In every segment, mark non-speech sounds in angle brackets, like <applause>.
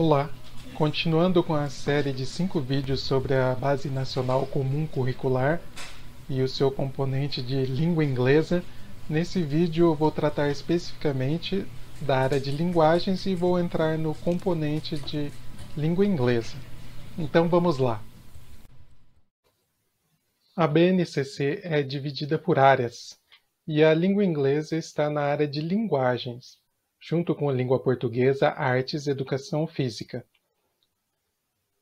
Olá! Continuando com a série de cinco vídeos sobre a Base Nacional Comum Curricular e o seu componente de língua inglesa, nesse vídeo eu vou tratar especificamente da área de linguagens e vou entrar no componente de língua inglesa. Então vamos lá! A BNCC é dividida por áreas, e a língua inglesa está na área de linguagens junto com a língua portuguesa, artes, educação física.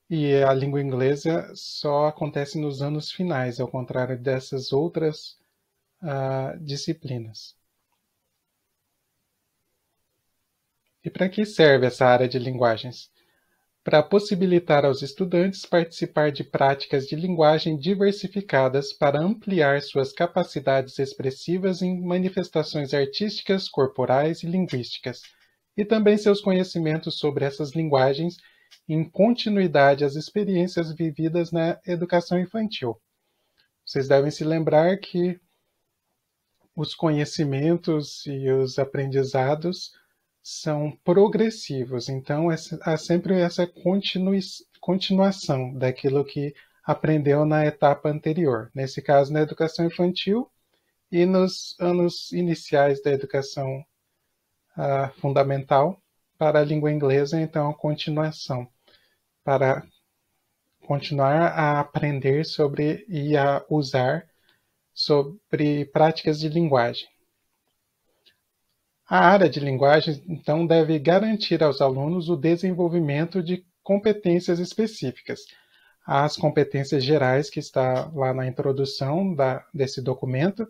E a língua inglesa só acontece nos anos finais, ao contrário dessas outras uh, disciplinas. E para que serve essa área de linguagens? para possibilitar aos estudantes participar de práticas de linguagem diversificadas para ampliar suas capacidades expressivas em manifestações artísticas, corporais e linguísticas, e também seus conhecimentos sobre essas linguagens em continuidade às experiências vividas na educação infantil. Vocês devem se lembrar que os conhecimentos e os aprendizados são progressivos, então é há sempre essa continuação daquilo que aprendeu na etapa anterior, nesse caso na educação infantil e nos anos iniciais da educação uh, fundamental para a língua inglesa, então a continuação para continuar a aprender sobre e a usar sobre práticas de linguagem. A área de linguagens, então, deve garantir aos alunos o desenvolvimento de competências específicas. As competências gerais, que está lá na introdução da, desse documento,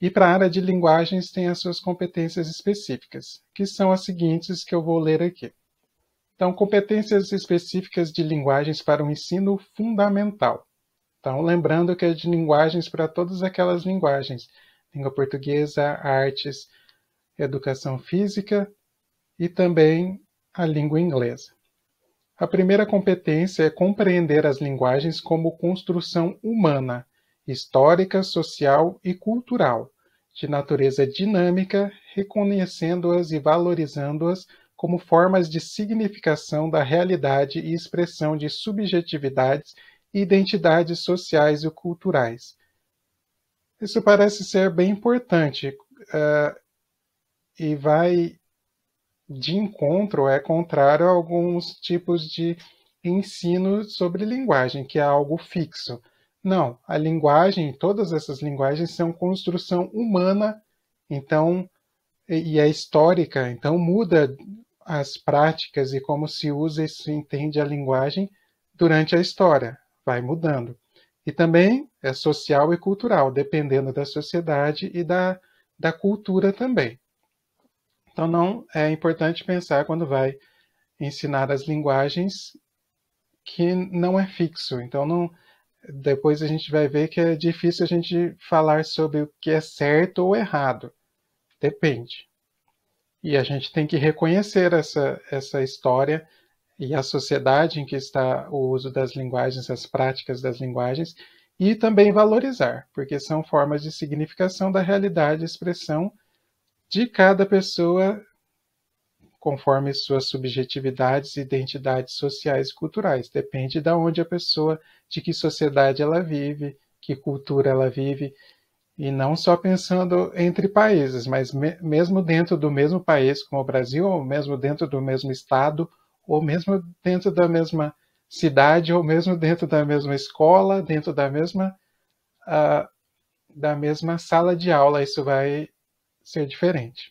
e para a área de linguagens tem as suas competências específicas, que são as seguintes que eu vou ler aqui. Então, competências específicas de linguagens para o ensino fundamental. Então, lembrando que é de linguagens para todas aquelas linguagens: língua portuguesa, artes, educação física e também a língua inglesa. A primeira competência é compreender as linguagens como construção humana, histórica, social e cultural, de natureza dinâmica, reconhecendo-as e valorizando-as como formas de significação da realidade e expressão de subjetividades e identidades sociais e culturais. Isso parece ser bem importante. Eh, e vai de encontro, é contrário a alguns tipos de ensino sobre linguagem, que é algo fixo. Não, a linguagem, todas essas linguagens são construção humana, então e é histórica, então muda as práticas e como se usa e se entende a linguagem durante a história, vai mudando. E também é social e cultural, dependendo da sociedade e da, da cultura também. Então não é importante pensar quando vai ensinar as linguagens que não é fixo. Então não depois a gente vai ver que é difícil a gente falar sobre o que é certo ou errado. Depende. E a gente tem que reconhecer essa, essa história e a sociedade em que está o uso das linguagens, as práticas das linguagens, e também valorizar, porque são formas de significação da realidade, expressão de cada pessoa conforme suas subjetividades, identidades sociais e culturais. Depende de onde a pessoa, de que sociedade ela vive, que cultura ela vive, e não só pensando entre países, mas me mesmo dentro do mesmo país, como o Brasil, ou mesmo dentro do mesmo estado, ou mesmo dentro da mesma cidade, ou mesmo dentro da mesma escola, dentro da mesma uh, da mesma sala de aula. Isso vai ser diferente.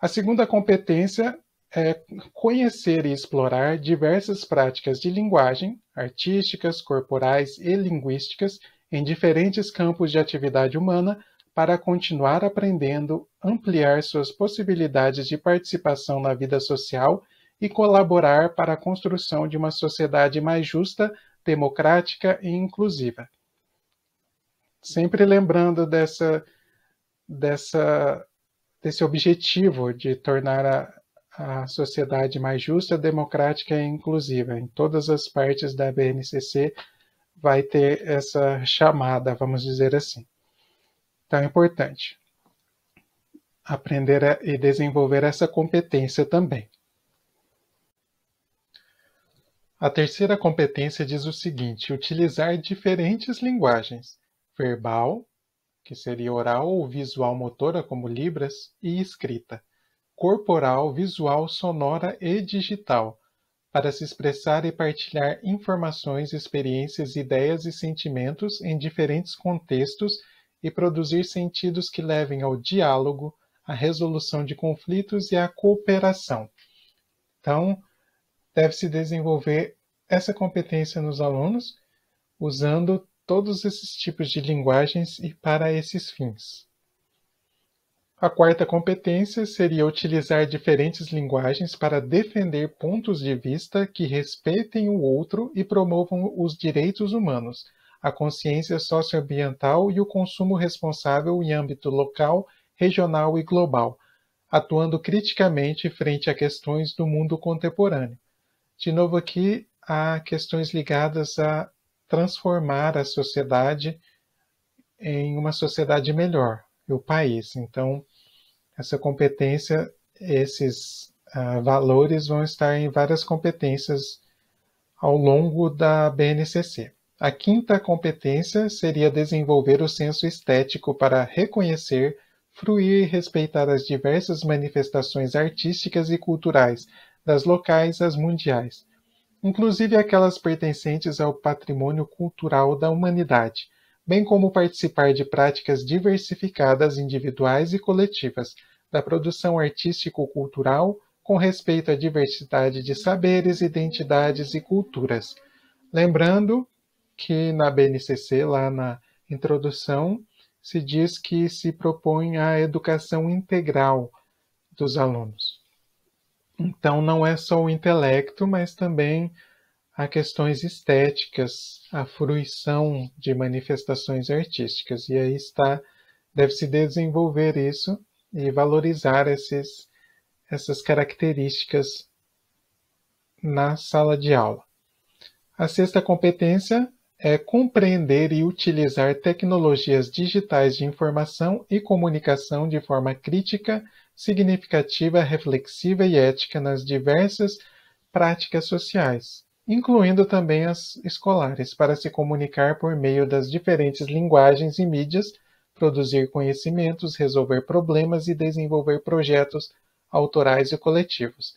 A segunda competência é conhecer e explorar diversas práticas de linguagem, artísticas, corporais e linguísticas em diferentes campos de atividade humana para continuar aprendendo, ampliar suas possibilidades de participação na vida social e colaborar para a construção de uma sociedade mais justa, democrática e inclusiva. Sempre lembrando dessa dessa, desse objetivo de tornar a, a sociedade mais justa, democrática e inclusiva. Em todas as partes da BNCC vai ter essa chamada, vamos dizer assim. Então é importante aprender a, e desenvolver essa competência também. A terceira competência diz o seguinte: utilizar diferentes linguagens verbal, que seria oral ou visual motora, como libras, e escrita, corporal, visual, sonora e digital, para se expressar e partilhar informações, experiências, ideias e sentimentos em diferentes contextos e produzir sentidos que levem ao diálogo, à resolução de conflitos e à cooperação. Então, deve-se desenvolver essa competência nos alunos usando todos esses tipos de linguagens e para esses fins. A quarta competência seria utilizar diferentes linguagens para defender pontos de vista que respeitem o outro e promovam os direitos humanos, a consciência socioambiental e o consumo responsável em âmbito local, regional e global, atuando criticamente frente a questões do mundo contemporâneo. De novo aqui, há questões ligadas a transformar a sociedade em uma sociedade melhor, o país. Então, essa competência, esses uh, valores vão estar em várias competências ao longo da BNCC. A quinta competência seria desenvolver o senso estético para reconhecer, fruir e respeitar as diversas manifestações artísticas e culturais, das locais às mundiais, inclusive aquelas pertencentes ao patrimônio cultural da humanidade, bem como participar de práticas diversificadas individuais e coletivas da produção artístico-cultural com respeito à diversidade de saberes, identidades e culturas. Lembrando que na BNCC, lá na introdução, se diz que se propõe a educação integral dos alunos. Então não é só o intelecto, mas também há questões estéticas, a fruição de manifestações artísticas. E aí está, deve se desenvolver isso e valorizar esses, essas características na sala de aula. A sexta competência é compreender e utilizar tecnologias digitais de informação e comunicação de forma crítica significativa, reflexiva e ética nas diversas práticas sociais, incluindo também as escolares, para se comunicar por meio das diferentes linguagens e mídias, produzir conhecimentos, resolver problemas e desenvolver projetos autorais e coletivos.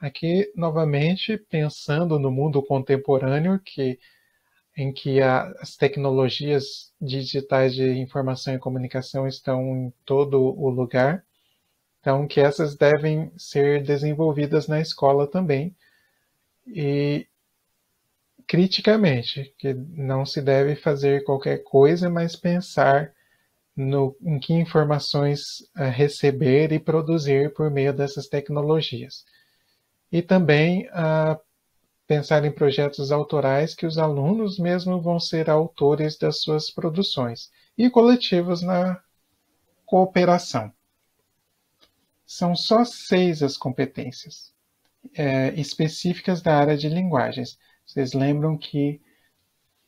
Aqui, novamente, pensando no mundo contemporâneo que em que as tecnologias digitais de informação e comunicação estão em todo o lugar. Então, que essas devem ser desenvolvidas na escola também. E criticamente, que não se deve fazer qualquer coisa, mas pensar no, em que informações eh, receber e produzir por meio dessas tecnologias. E também a ah, pensar em projetos autorais que os alunos mesmo vão ser autores das suas produções e coletivos na cooperação. São só seis as competências é, específicas da área de linguagens. Vocês lembram que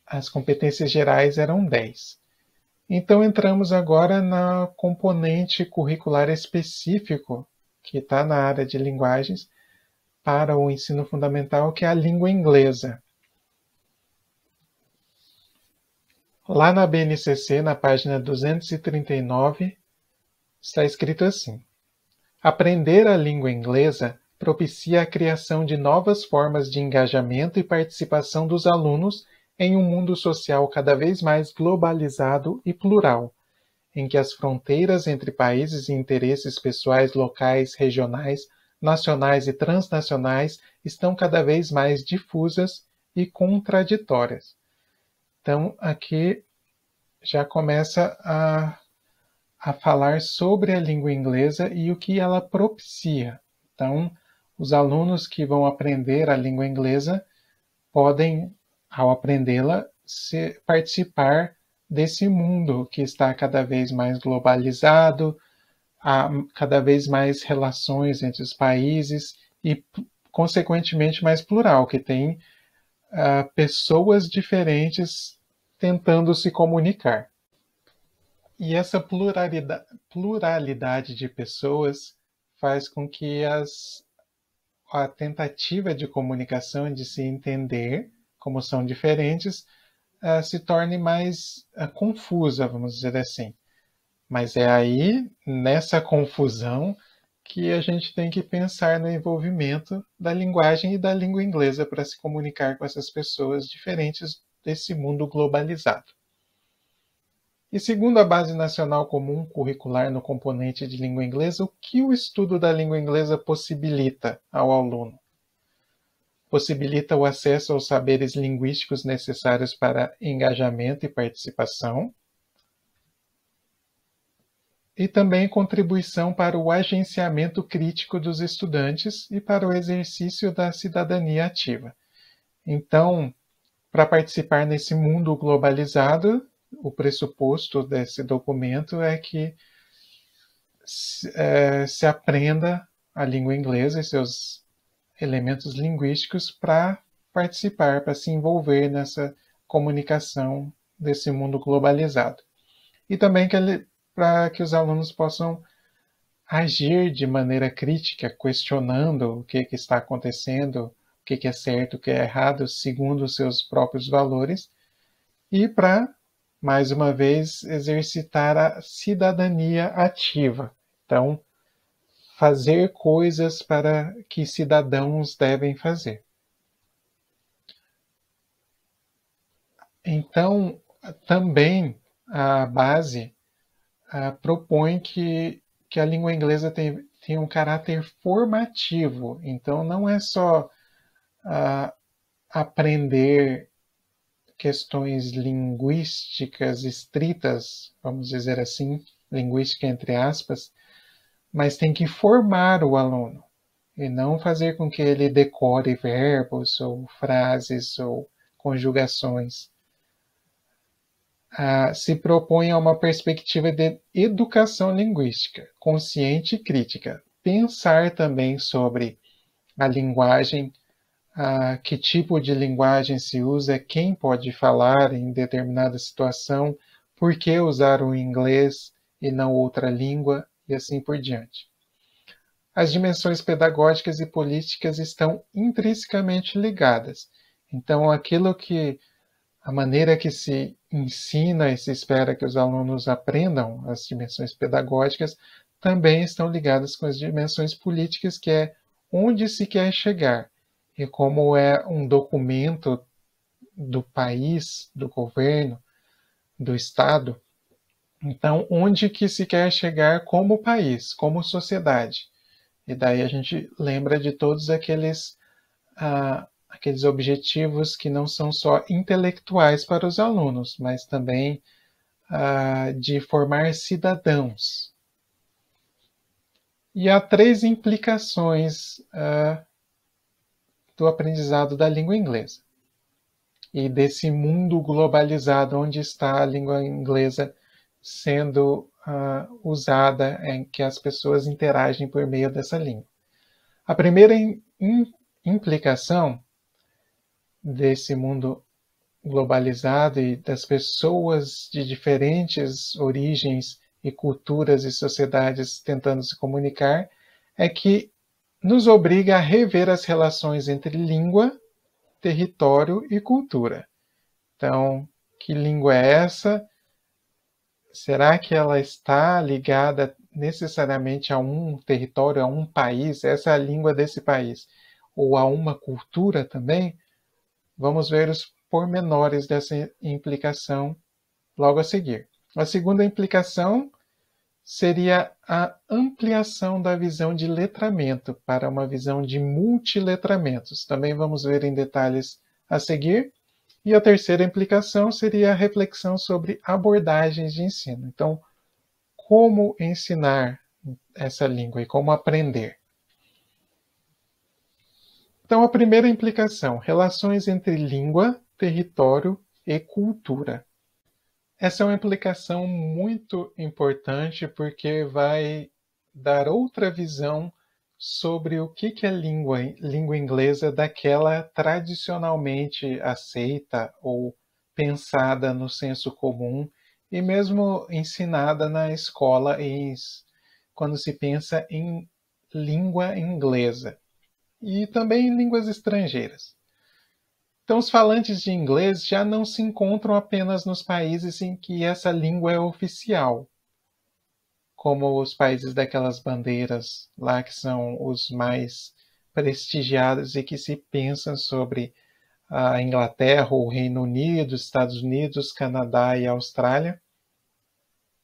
as competências gerais eram dez. Então entramos agora na componente curricular específico que está na área de linguagens para o ensino fundamental, que é a língua inglesa. Lá na BNCC, na página 239, está escrito assim: Aprender a língua inglesa propicia a criação de novas formas de engajamento e participação dos alunos em um mundo social cada vez mais globalizado e plural, em que as fronteiras entre países e interesses pessoais locais, regionais, nacionais e transnacionais estão cada vez mais difusas e contraditórias. Então, aqui já começa a a falar sobre a língua inglesa e o que ela propicia. Então, os alunos que vão aprender a língua inglesa podem, ao aprendê-la, participar desse mundo que está cada vez mais globalizado, há cada vez mais relações entre os países e, consequentemente, mais plural, que tem uh, pessoas diferentes tentando se comunicar. E essa pluralidade, pluralidade de pessoas faz com que as, a tentativa de comunicação, de se entender como são diferentes, uh, se torne mais uh, confusa, vamos dizer assim. Mas é aí, nessa confusão, que a gente tem que pensar no envolvimento da linguagem e da língua inglesa para se comunicar com essas pessoas diferentes desse mundo globalizado. E segundo a Base Nacional Comum Curricular no componente de língua inglesa, o que o estudo da língua inglesa possibilita ao aluno? Possibilita o acesso aos saberes linguísticos necessários para engajamento e participação, e também contribuição para o agenciamento crítico dos estudantes e para o exercício da cidadania ativa. Então, para participar nesse mundo globalizado, o pressuposto desse documento é que se, é, se aprenda a língua inglesa e seus elementos linguísticos para participar, para se envolver nessa comunicação desse mundo globalizado. E também para que os alunos possam agir de maneira crítica, questionando o que, que está acontecendo, o que, que é certo, o que é errado, segundo os seus próprios valores, e para mais uma vez, exercitar a cidadania ativa. Então, fazer coisas para que cidadãos devem fazer. Então, também a base a, propõe que, que a língua inglesa tem, tem um caráter formativo. Então, não é só a, aprender questões linguísticas estritas, vamos dizer assim, linguística entre aspas, mas tem que formar o aluno e não fazer com que ele decore verbos ou frases ou conjugações. Ah, se propõe a uma perspectiva de educação linguística, consciente e crítica. Pensar também sobre a linguagem, ah, que tipo de linguagem se usa, é quem pode falar em determinada situação, por que usar o inglês e não outra língua, e assim por diante. As dimensões pedagógicas e políticas estão intrinsecamente ligadas. Então, aquilo que a maneira que se ensina e se espera que os alunos aprendam as dimensões pedagógicas também estão ligadas com as dimensões políticas, que é onde se quer chegar, e como é um documento do país, do governo, do Estado. Então, onde que se quer chegar como país, como sociedade? E daí a gente lembra de todos aqueles, ah, aqueles objetivos que não são só intelectuais para os alunos, mas também ah, de formar cidadãos. E há três implicações ah, do aprendizado da língua inglesa e desse mundo globalizado onde está a língua inglesa sendo uh, usada, em que as pessoas interagem por meio dessa língua. A primeira in, implicação desse mundo globalizado e das pessoas de diferentes origens e culturas e sociedades tentando se comunicar é que nos obriga a rever as relações entre língua, território e cultura. Então, que língua é essa? Será que ela está ligada necessariamente a um território, a um país? Essa é a língua desse país. Ou a uma cultura também? Vamos ver os pormenores dessa implicação logo a seguir. A segunda implicação seria a ampliação da visão de letramento para uma visão de multiletramentos. Também vamos ver em detalhes a seguir. E a terceira implicação seria a reflexão sobre abordagens de ensino. Então, como ensinar essa língua e como aprender. Então, a primeira implicação: relações entre língua, território e cultura. Essa é uma implicação muito importante porque vai dar outra visão sobre o que, que é língua, língua inglesa daquela tradicionalmente aceita ou pensada no senso comum e mesmo ensinada na escola em, quando se pensa em língua inglesa e também em línguas estrangeiras. Então, os falantes de inglês já não se encontram apenas nos países em que essa língua é oficial, como os países daquelas bandeiras lá que são os mais prestigiados e que se pensam sobre a Inglaterra, o Reino Unido, Estados Unidos, Canadá e Austrália.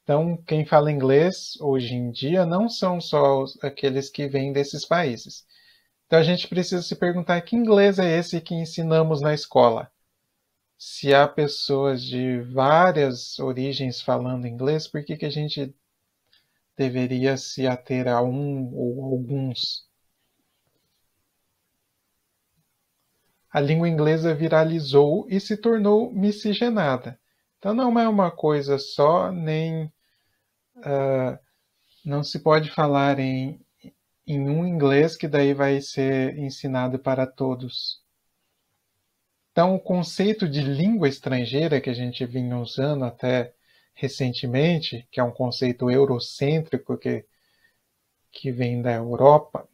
Então, quem fala inglês hoje em dia não são só aqueles que vêm desses países. Então a gente precisa se perguntar que inglês é esse que ensinamos na escola? Se há pessoas de várias origens falando inglês, por que, que a gente deveria se ater a um ou alguns? A língua inglesa viralizou e se tornou miscigenada. Então não é uma coisa só, nem uh, não se pode falar em em um inglês que daí vai ser ensinado para todos. Então, o conceito de língua estrangeira que a gente vinha usando até recentemente, que é um conceito eurocêntrico que, que vem da Europa,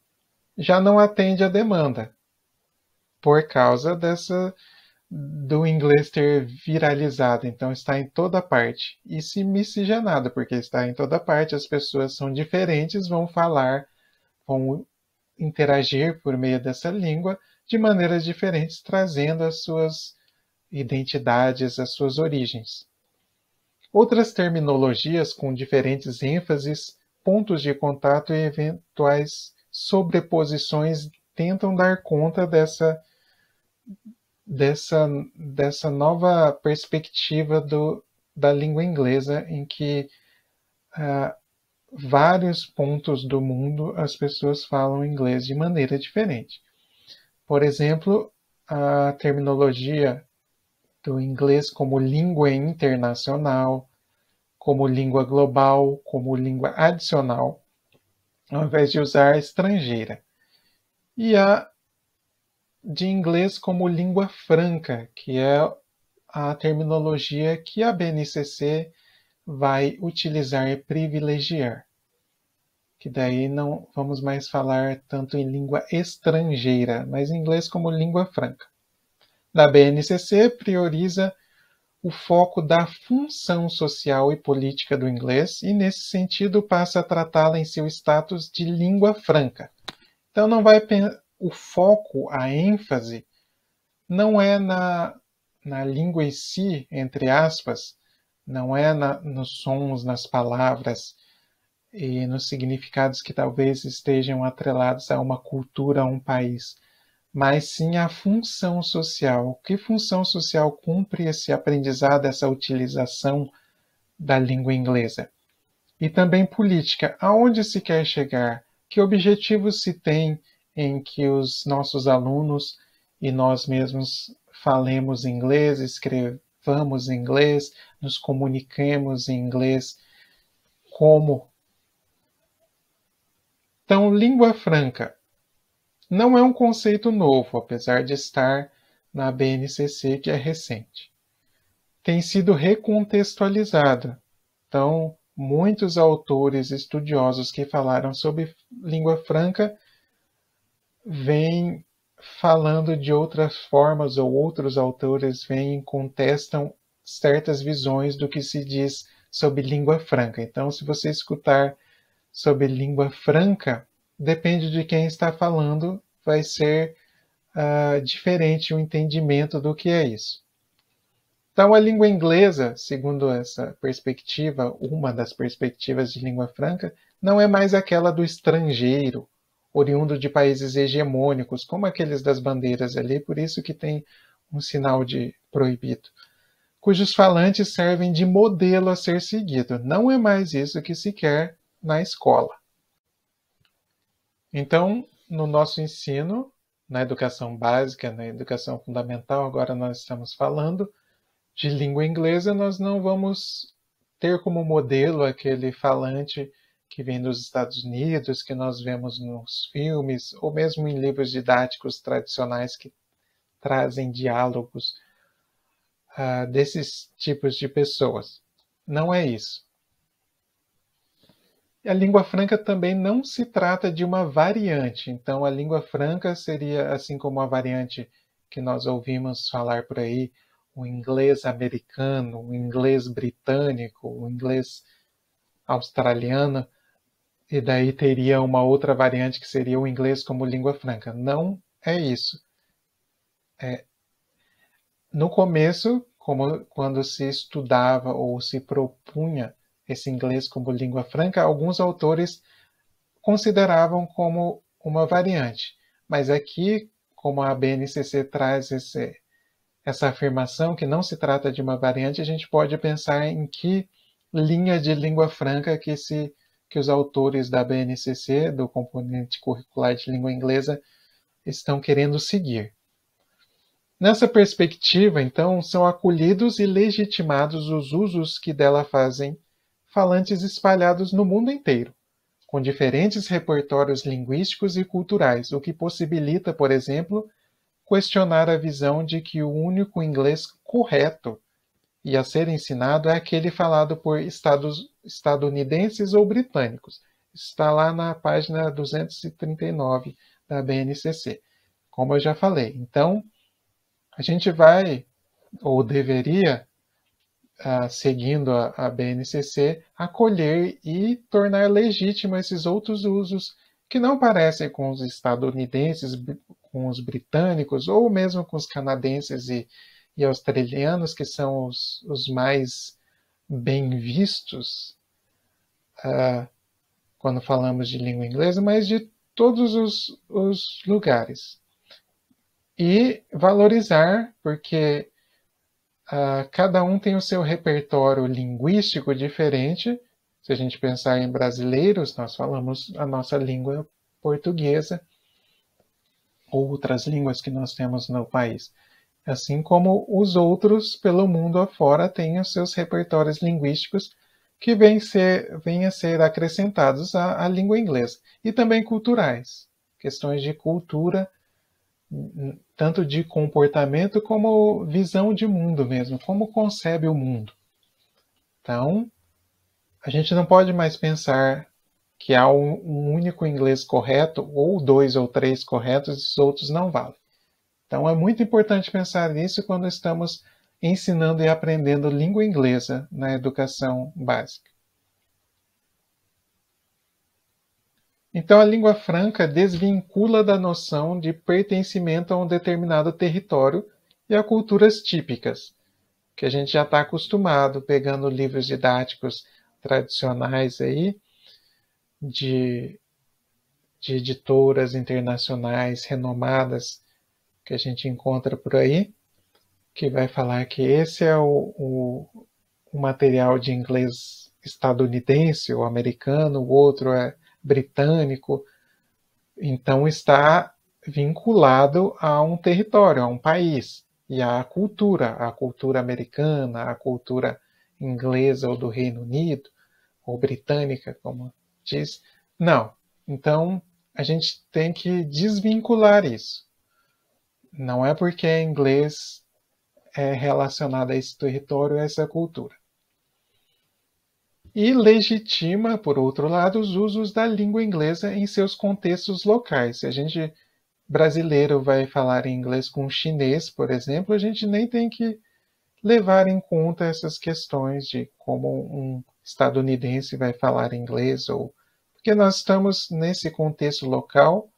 já não atende à demanda por causa dessa do inglês ter viralizado, então está em toda parte e se miscigenado, porque está em toda parte, as pessoas são diferentes, vão falar com interagir por meio dessa língua de maneiras diferentes, trazendo as suas identidades, as suas origens. Outras terminologias com diferentes ênfases, pontos de contato e eventuais sobreposições tentam dar conta dessa, dessa, dessa nova perspectiva do, da língua inglesa, em que ah, vários pontos do mundo as pessoas falam inglês de maneira diferente. Por exemplo, a terminologia do inglês como língua internacional, como língua global, como língua adicional, ao invés de usar estrangeira. E a de inglês como língua franca, que é a terminologia que a BNCC vai utilizar privilegiar. Que daí não vamos mais falar tanto em língua estrangeira, mas em inglês como língua franca. Da BNCC prioriza o foco da função social e política do inglês e, nesse sentido, passa a tratá-la em seu status de língua franca. Então, não vai o foco, a ênfase, não é na, na língua em si, entre aspas, não é na, nos sons, nas palavras e nos significados que talvez estejam atrelados a uma cultura, a um país, mas sim a função social. Que função social cumpre esse aprendizado, essa utilização da língua inglesa? E também política. Aonde se quer chegar? Que objetivos se tem em que os nossos alunos e nós mesmos falemos inglês, escrevamos falamos em inglês, nos comuniquemos em inglês, como. Então, língua franca não é um conceito novo, apesar de estar na BNCC, que é recente. Tem sido recontextualizado. Então, muitos autores estudiosos que falaram sobre língua franca vêm falando de outras formas ou outros autores vêm e contestam certas visões do que se diz sobre língua franca. Então, se você escutar sobre língua franca, depende de quem está falando, vai ser uh, diferente o entendimento do que é isso. Então, a língua inglesa, segundo essa perspectiva, uma das perspectivas de língua franca, não é mais aquela do estrangeiro, oriundo de países hegemônicos, como aqueles das bandeiras ali, por isso que tem um sinal de proibido, cujos falantes servem de modelo a ser seguido. Não é mais isso que se quer na escola. Então, no nosso ensino, na educação básica, na educação fundamental, agora nós estamos falando de língua inglesa, nós não vamos ter como modelo aquele falante que vem dos Estados Unidos, que nós vemos nos filmes, ou mesmo em livros didáticos tradicionais que trazem diálogos uh, desses tipos de pessoas. Não é isso. A língua franca também não se trata de uma variante, então a língua franca seria assim como a variante que nós ouvimos falar por aí, o inglês americano, o inglês britânico, o inglês australiano e daí teria uma outra variante que seria o inglês como língua franca. Não é isso. É, no começo, como quando se estudava ou se propunha esse inglês como língua franca, alguns autores consideravam como uma variante. Mas aqui, como a BNCC traz esse, essa afirmação que não se trata de uma variante, a gente pode pensar em que linha de língua franca que se que os autores da BNCC, do componente curricular de língua inglesa, estão querendo seguir. Nessa perspectiva, então, são acolhidos e legitimados os usos que dela fazem falantes espalhados no mundo inteiro, com diferentes repertórios linguísticos e culturais, o que possibilita, por exemplo, questionar a visão de que o único inglês correto e a ser ensinado é aquele falado por estados, estadunidenses ou britânicos. Está lá na página 239 da BNCC, como eu já falei. Então, a gente vai, ou deveria, uh, seguindo a, a BNCC, acolher e tornar legítimo esses outros usos que não parecem com os estadunidenses, com os britânicos ou mesmo com os canadenses e, e australianos, que são os, os mais bem vistos uh, quando falamos de língua inglesa, mas de todos os, os lugares. E valorizar, porque uh, cada um tem o seu repertório linguístico diferente. Se a gente pensar em brasileiros, nós falamos a nossa língua portuguesa, outras línguas que nós temos no país assim como os outros pelo mundo afora tenham seus repertórios linguísticos que vêm ser, a ser acrescentados à, à, língua inglesa, e também culturais, questões de cultura, tanto de comportamento como visão de mundo mesmo, como concebe o mundo. Então, a gente não pode mais pensar que há um, um único inglês correto, ou dois ou três corretos, e os outros não valem. Então é muito importante pensar nisso quando estamos ensinando e aprendendo língua inglesa na educação básica. Então, a língua franca desvincula da noção de pertencimento a um determinado território e a culturas típicas, que a gente já está acostumado, pegando livros didáticos tradicionais aí, de, de editoras internacionais renomadas que a gente encontra por aí, que vai falar que esse é o, o, o material de inglês estadunidense ou americano, o outro é britânico, então está vinculado a um território, a um país e à cultura, a cultura americana, a cultura inglesa ou do Reino Unido ou britânica, como diz. Não. Então a gente tem que desvincular isso. Não é porque é inglês é relacionado a esse território, a essa cultura. E legitima, por outro lado, os usos da língua inglesa em seus contextos locais. Se a gente brasileiro vai falar inglês com chinês, por exemplo, a gente nem tem que levar em conta essas questões de como um estadunidense vai falar inglês ou porque nós estamos nesse contexto local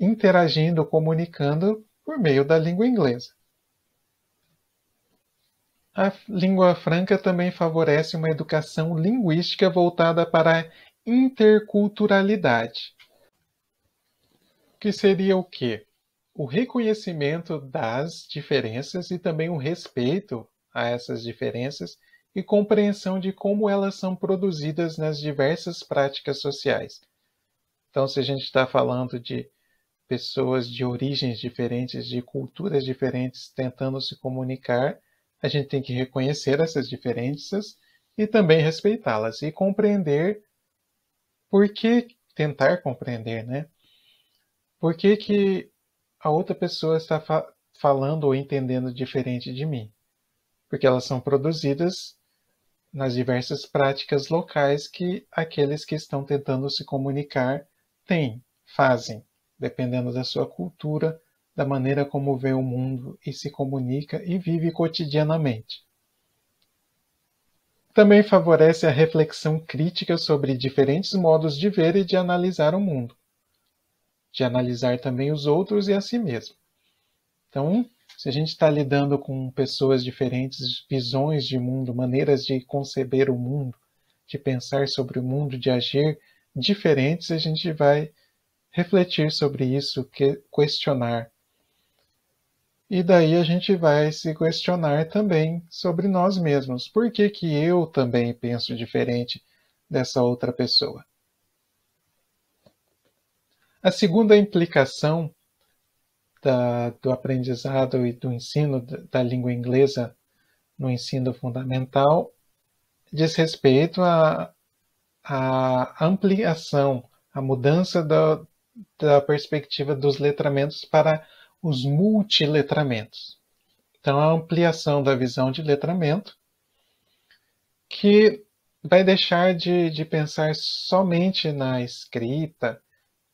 interagindo, comunicando por meio da língua inglesa. A língua franca também favorece uma educação linguística voltada para a interculturalidade, que seria o quê? O reconhecimento das diferenças e também o respeito a essas diferenças e compreensão de como elas são produzidas nas diversas práticas sociais. Então, se a gente está falando de pessoas de origens diferentes, de culturas diferentes, tentando se comunicar, a gente tem que reconhecer essas diferenças e também respeitá-las e compreender por que tentar compreender, né? Por que, que a outra pessoa está fa falando ou entendendo diferente de mim? Porque elas são produzidas nas diversas práticas locais que aqueles que estão tentando se comunicar têm, fazem dependendo da sua cultura, da maneira como vê o mundo e se comunica e vive cotidianamente. Também favorece a reflexão crítica sobre diferentes modos de ver e de analisar o mundo, de analisar também os outros e a si mesmo. Então, se a gente está lidando com pessoas diferentes, visões de mundo, maneiras de conceber o mundo, de pensar sobre o mundo, de agir diferentes, a gente vai refletir sobre isso, que, questionar. E daí a gente vai se questionar também sobre nós mesmos. Por que, que eu também penso diferente dessa outra pessoa? A segunda implicação da, do aprendizado e do ensino da língua inglesa no ensino fundamental diz respeito à, ampliação, à mudança do, da perspectiva dos letramentos para os multiletramentos. Então, a ampliação da visão de letramento, que vai deixar de, de pensar somente na escrita,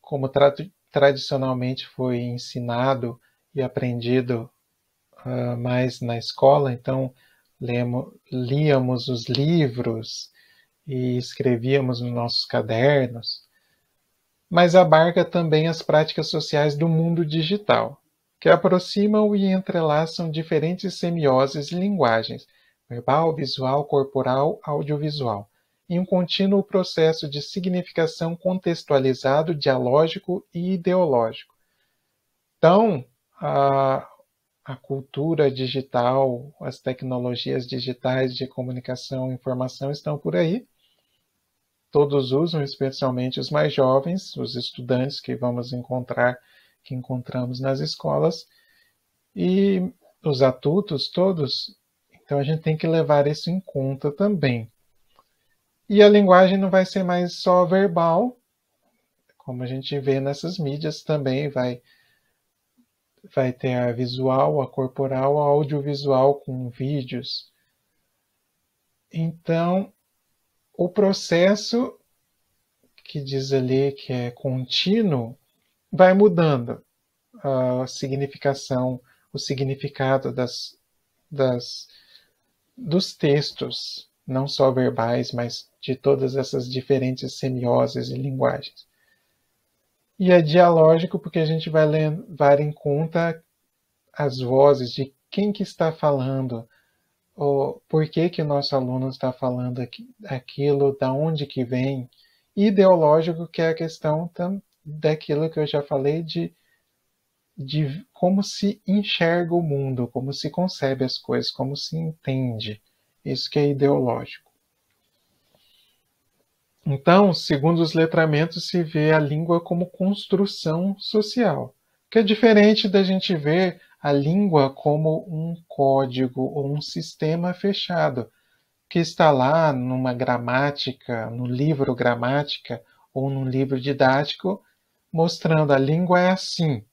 como tra tradicionalmente foi ensinado e aprendido uh, mais na escola. Então, lemo, líamos os livros e escrevíamos nos nossos cadernos mas abarca também as práticas sociais do mundo digital, que aproximam e entrelaçam diferentes semioses e linguagens, verbal, visual, corporal, audiovisual, em um contínuo processo de significação contextualizado, dialógico e ideológico. Então, a, a cultura digital, as tecnologias digitais de comunicação e informação estão por aí todos usam, especialmente os mais jovens, os estudantes que vamos encontrar, que encontramos nas escolas, e os adultos todos. Então a gente tem que levar isso em conta também. E a linguagem não vai ser mais só verbal, como a gente vê nessas mídias também, vai, vai ter a visual, a corporal, a audiovisual com vídeos. Então, o processo que diz ali que é contínuo vai mudando a significação, o significado das, das, dos textos, não só verbais, mas de todas essas diferentes semioses e linguagens. E é dialógico porque a gente vai levar em conta as vozes de quem que está falando, o por que que o nosso aluno está falando aqui, aquilo, da onde que vem, ideológico, que é a questão tam, daquilo que eu já falei de, de como se enxerga o mundo, como se concebe as coisas, como se entende. Isso que é ideológico. Então, segundo os letramentos, se vê a língua como construção social, que é diferente da gente ver a língua como um código ou um sistema fechado, que está lá numa gramática, no livro gramática ou num livro didático, mostrando a língua é assim.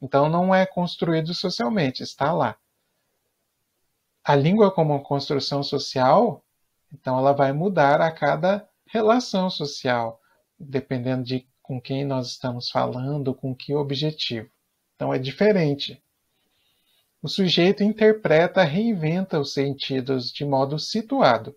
Então não é construído socialmente, está lá. A língua como uma construção social, então ela vai mudar a cada relação social, dependendo de com quem nós estamos falando, com que objetivo. Então é diferente. O sujeito interpreta, reinventa os sentidos de modo situado.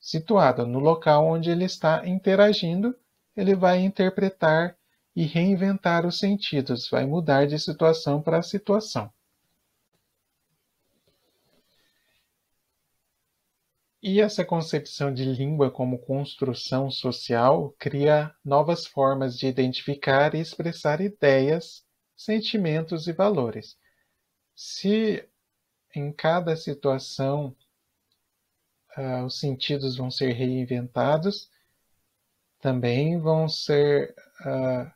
Situado no local onde ele está interagindo, ele vai interpretar e reinventar os sentidos, vai mudar de situação para situação. E essa concepção de língua como construção social cria novas formas de identificar e expressar ideias, sentimentos e valores. Se em cada situação ah, os sentidos vão ser reinventados, também vão ser ah,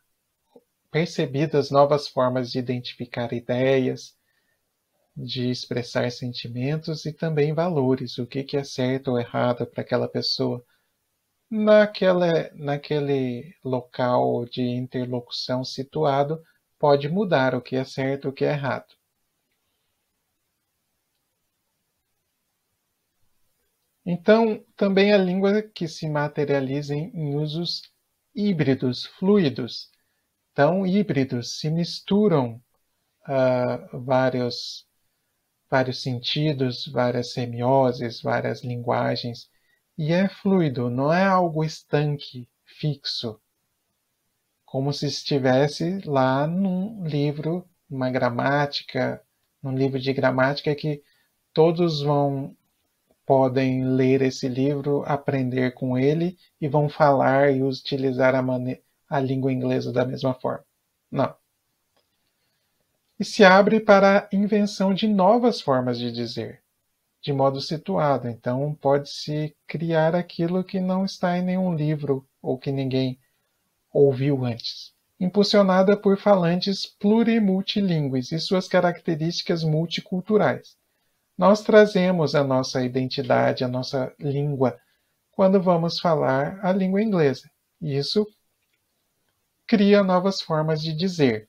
percebidas novas formas de identificar ideias, de expressar sentimentos e também valores, o que, que é certo ou errado para aquela pessoa naquela, naquele local de interlocução situado, pode mudar o que é certo e o que é errado. Então, também a língua que se materializa em usos híbridos, fluidos. Então, híbridos se misturam uh, vários, vários sentidos, várias semioses, várias linguagens. E é fluido, não é algo estanque, fixo. Como se estivesse lá num livro, numa gramática, num livro de gramática que todos vão podem ler esse livro, aprender com ele e vão falar e utilizar a, mane a língua inglesa da mesma forma. Não. E se abre para a invenção de novas formas de dizer, de modo situado. Então, pode-se criar aquilo que não está em nenhum livro ou que ninguém ouviu antes. Impulsionada por falantes plurimultilingües e suas características multiculturais nós trazemos a nossa identidade, a nossa língua, quando vamos falar a língua inglesa. Isso cria novas formas de dizer.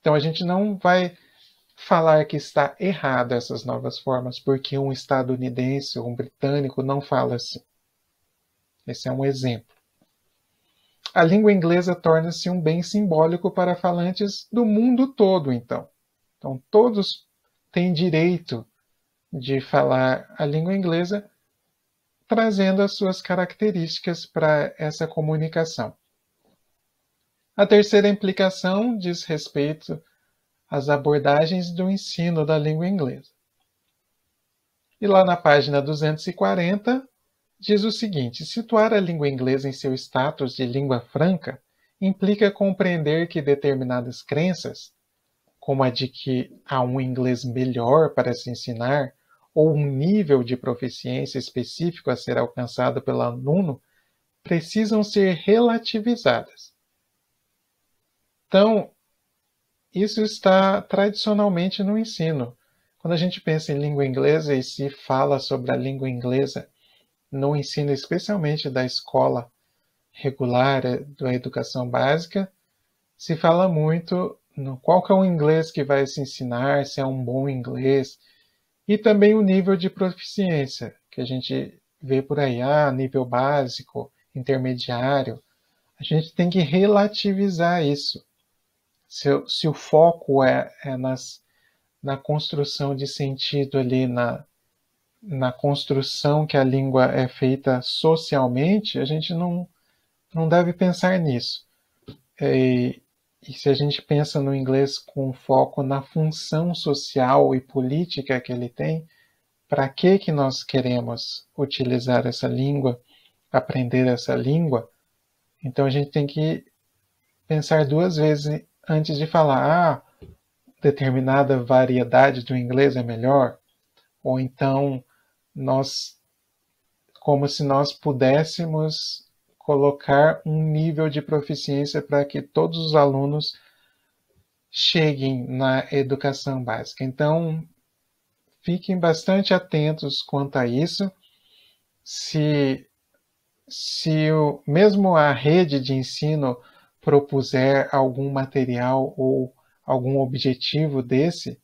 Então a gente não vai falar que está errado essas novas formas, porque um estadunidense ou um britânico não fala assim. Esse é um exemplo. A língua inglesa torna-se um bem simbólico para falantes do mundo todo, então. Então, todos têm direito de falar a língua inglesa, trazendo as suas características para essa comunicação. A terceira implicação diz respeito às abordagens do ensino da língua inglesa. E lá na página 240, diz o seguinte: situar a língua inglesa em seu status de língua franca implica compreender que determinadas crenças, como a de que há um inglês melhor para se ensinar ou um nível de proficiência específico a ser alcançado pelo aluno precisam ser relativizadas. Então, isso está tradicionalmente no ensino. Quando a gente pensa em língua inglesa e se fala sobre a língua inglesa no ensino, especialmente da escola regular, eh, da educação básica, se fala muito no qual é o inglês que vai se ensinar, se é um bom inglês, e também o nível de proficiência, que a gente vê por aí, ah, nível básico, intermediário. A gente tem que relativizar isso. Se, se o foco é, é nas, na construção de sentido ali, na, na construção que a língua é feita socialmente, a gente não, não deve pensar nisso. E, e se a gente pensa no inglês com foco na função social e política que ele tem, para que que nós queremos utilizar essa língua, aprender essa língua? Então a gente tem que pensar duas vezes antes de falar, ah, determinada variedade do inglês é melhor, ou então nós como se nós pudéssemos colocar um nível de proficiência para que todos os alunos cheguem na educação básica. Então, fiquem bastante atentos quanto a isso. Se, se o, mesmo a rede de ensino propuser algum material ou algum objetivo desse,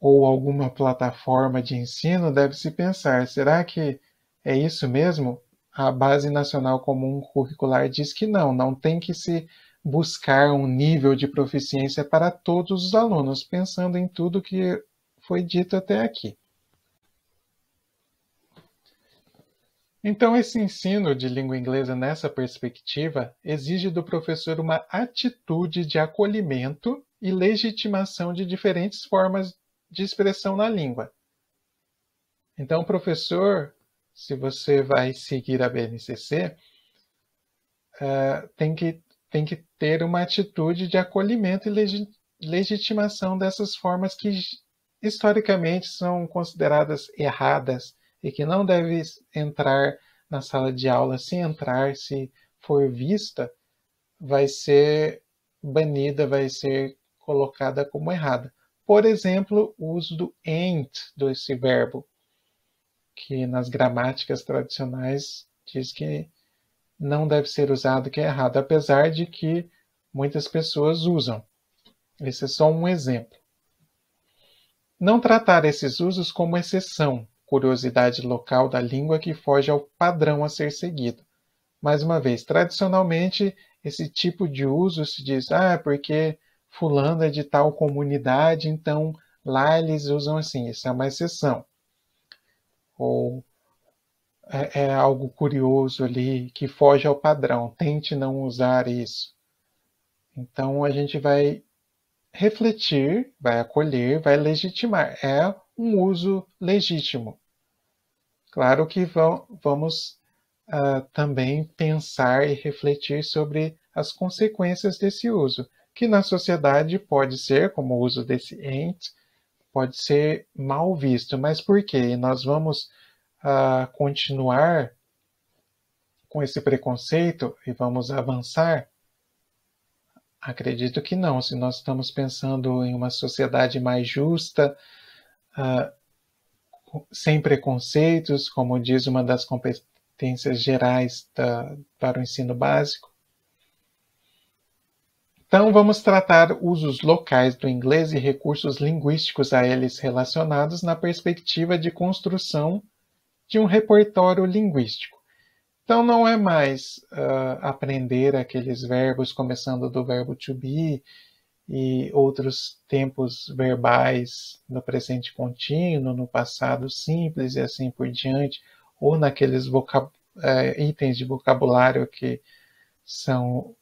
ou alguma plataforma de ensino, deve-se pensar: será que é isso mesmo? a Base Nacional Comum Curricular diz que não, não tem que se buscar um nível de proficiência para todos os alunos, pensando em tudo que foi dito até aqui. Então, esse ensino de língua inglesa nessa perspectiva exige do professor uma atitude de acolhimento e legitimação de diferentes formas de expressão na língua. Então, o professor se você vai seguir a BNCC, uh, eh, tem, que, tem que ter uma atitude de acolhimento e legi legitimação dessas formas que historicamente são consideradas erradas e que não deve entrar na sala de aula. Se entrar, se for vista, vai ser banida, vai ser colocada como errada. Por exemplo, o uso do ain't, desse verbo que nas gramáticas tradicionais diz que não deve ser usado, que é errado, apesar de que muitas pessoas usam. Esse é só um exemplo. Não tratar esses usos como exceção, curiosidade local da língua que foge ao padrão a ser seguido. Mais uma vez, tradicionalmente, esse tipo de uso se diz, ah, porque fulano é de tal comunidade, então lá eles usam assim, isso é uma exceção ou é, é algo curioso ali que foge ao padrão. Tente não usar isso. Então a gente vai refletir, vai acolher, vai legitimar. É um uso legítimo. Claro que vamos uh, também pensar e refletir sobre as consequências desse uso, que na sociedade pode ser, como o uso desse ente, pode ser mal visto. Mas por quê? Nós vamos uh, continuar com esse preconceito e vamos avançar? Acredito que não. Se nós estamos pensando em uma sociedade mais justa, uh, sem preconceitos, como diz uma das competências gerais da, para o ensino básico, então, vamos tratar usos locais do inglês e recursos linguísticos a eles relacionados na perspectiva de construção de um repertório linguístico. Então, não é mais uh, aprender aqueles verbos, começando do verbo to be e outros tempos verbais no presente contínuo, no passado simples e assim por diante, ou naqueles uh, itens de vocabulário que são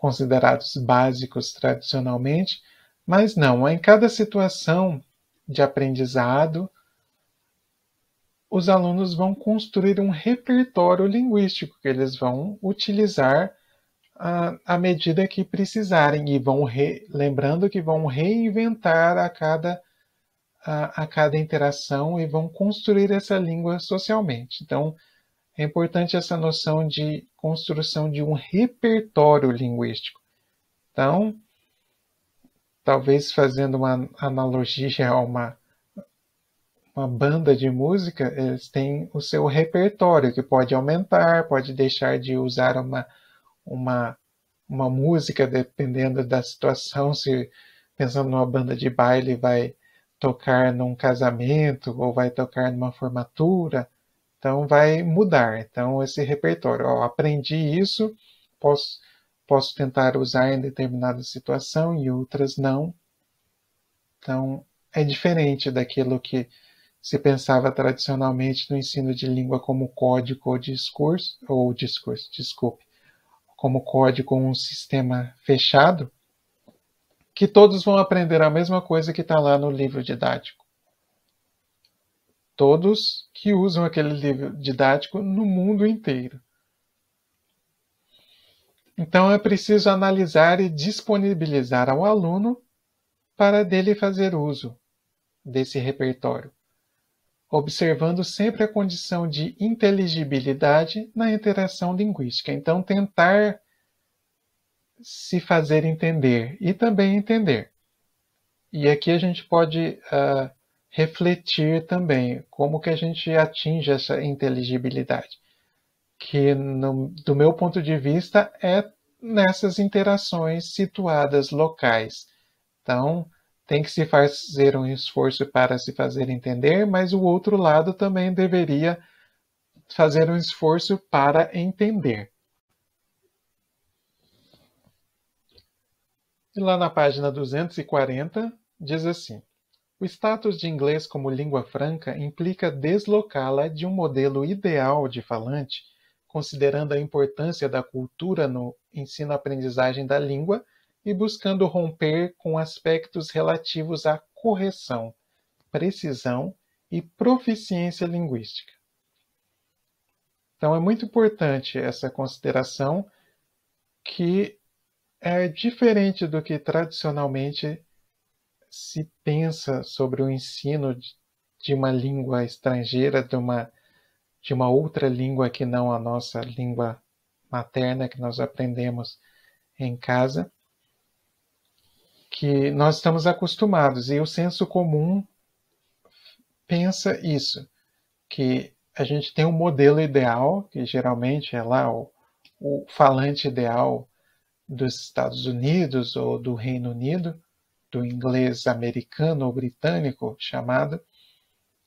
considerados básicos tradicionalmente, mas não, em cada situação de aprendizado, os alunos vão construir um repertório linguístico que eles vão utilizar ah, à medida que precisarem e vão re, lembrando que vão reinventar a cada, a, a cada interação e vão construir essa língua socialmente. Então, é importante essa noção de construção de um repertório linguístico. Então, talvez fazendo uma analogia <laughs> a uma, uma banda de música, eles têm o seu repertório, que pode aumentar, pode deixar de usar uma, uma, uma música, dependendo da situação, <laughs> se pensando numa banda de baile, vai tocar num casamento ou vai tocar numa formatura, então vai mudar. Então esse repertório, ó, aprendi isso, posso, posso tentar usar em determinada situação e outras não. Então é diferente daquilo que se pensava tradicionalmente no ensino de língua como código ou discurso, ou discurso, desculpe, como código um sistema fechado, que todos vão aprender a mesma coisa que está lá no livro didático todos que usam aquele livro didático no mundo inteiro. Então é preciso analisar e disponibilizar ao aluno para dele fazer uso desse repertório, observando sempre a condição de inteligibilidade na interação linguística. Então, tentar se fazer entender e também entender. E aqui a gente pode uh, refletir também como que a gente atinge essa inteligibilidade, que no, do meu ponto de vista é nessas interações situadas locais. Então, tem que se fazer um esforço para se fazer entender, mas o outro lado também deveria fazer um esforço para entender. E lá na página 240 diz assim: o status de inglês como língua franca implica deslocá-la de um modelo ideal de falante, considerando a importância da cultura no ensino-aprendizagem da língua e buscando romper com aspectos relativos à correção, precisão e proficiência linguística. Então, é muito importante essa consideração que é diferente do que tradicionalmente se pensa sobre o ensino de uma língua estrangeira, de uma, de uma outra língua que não a nossa língua materna que nós aprendemos em casa, que nós estamos acostumados. E o senso comum pensa isso, que a gente tem um modelo ideal, que geralmente é lá o, o falante ideal dos Estados Unidos ou do Reino Unido, do inglês americano ou britânico chamado.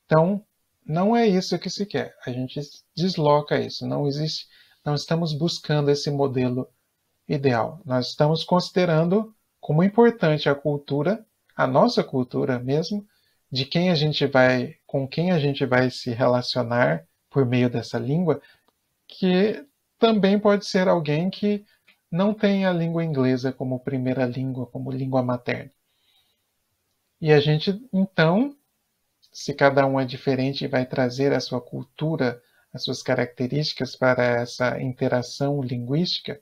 Então, não é isso que se quer. A gente desloca isso. Não existe, não estamos buscando esse modelo ideal. Nós estamos considerando como importante a cultura, a nossa cultura mesmo, de quem a gente vai, com quem a gente vai se relacionar por meio dessa língua, que também pode ser alguém que não tem a língua inglesa como primeira língua, como língua materna. E a gente, então, se cada um é diferente e vai trazer a sua cultura, as suas características para essa interação linguística,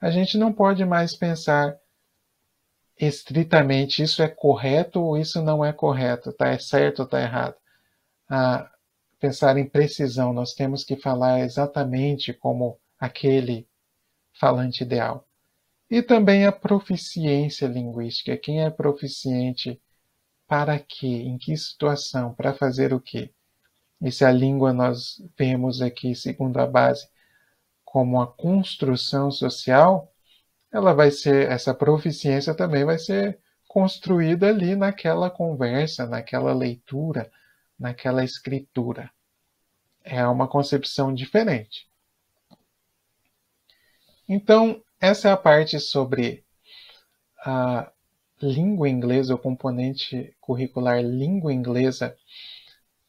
a gente não pode mais pensar estritamente isso é correto ou isso não é correto, tá é certo ou está errado. a ah, pensar em precisão, nós temos que falar exatamente como aquele falante ideal. E também a proficiência linguística, quem é proficiente para que, em que situação, para fazer o quê? E se a língua nós vemos aqui, segundo a base, como a construção social, ela vai ser, essa proficiência também vai ser construída ali naquela conversa, naquela leitura, naquela escritura. É uma concepção diferente. Então, essa é a parte sobre a língua inglesa, o componente curricular língua inglesa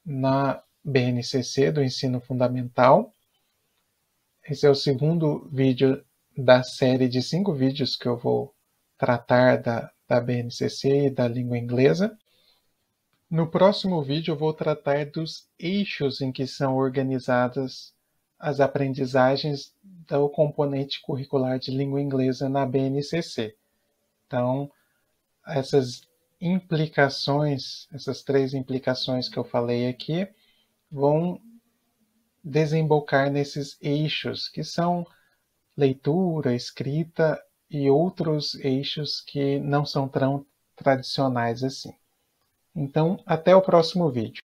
na BNCC do ensino fundamental. Esse é o segundo vídeo da série de cinco vídeos que eu vou tratar da, da BNCC e da língua inglesa. No próximo vídeo, eu vou tratar dos eixos em que são organizadas as aprendizagens do componente curricular de língua inglesa na BNCC. Então, essas implicações, essas três implicações que eu falei aqui, vão desembocar nesses eixos que são leitura, escrita e outros eixos que não são tão tradicionais assim. Então, até o próximo vídeo.